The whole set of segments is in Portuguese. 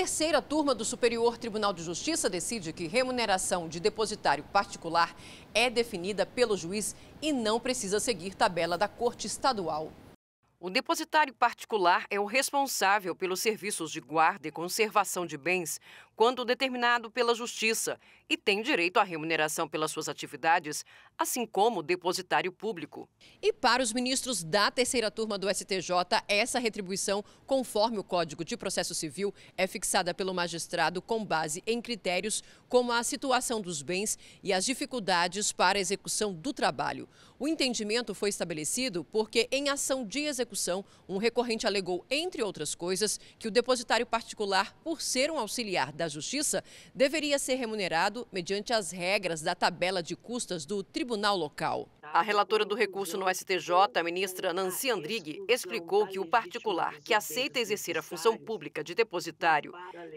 terceira turma do Superior Tribunal de Justiça decide que remuneração de depositário particular é definida pelo juiz e não precisa seguir tabela da Corte Estadual. O depositário particular é o responsável pelos serviços de guarda e conservação de bens quando determinado pela Justiça e tem direito à remuneração pelas suas atividades, assim como depositário público. E para os ministros da terceira turma do STJ, essa retribuição, conforme o Código de Processo Civil, é fixada pelo magistrado com base em critérios como a situação dos bens e as dificuldades para a execução do trabalho. O entendimento foi estabelecido porque, em ação de execução, um recorrente alegou, entre outras coisas, que o depositário particular, por ser um auxiliar da Justiça deveria ser remunerado mediante as regras da tabela de custas do tribunal local. A relatora do recurso no STJ, a ministra Nancy Andrighi, explicou que o particular que aceita exercer a função pública de depositário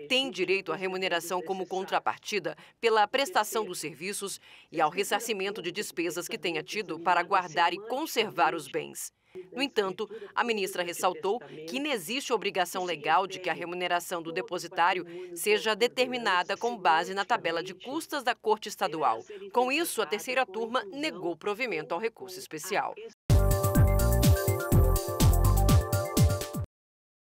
tem direito à remuneração como contrapartida pela prestação dos serviços e ao ressarcimento de despesas que tenha tido para guardar e conservar os bens. No entanto, a ministra ressaltou que não existe obrigação legal de que a remuneração do depositário seja determinada com base na tabela de custas da Corte Estadual. Com isso, a terceira turma negou provimento ao recurso especial.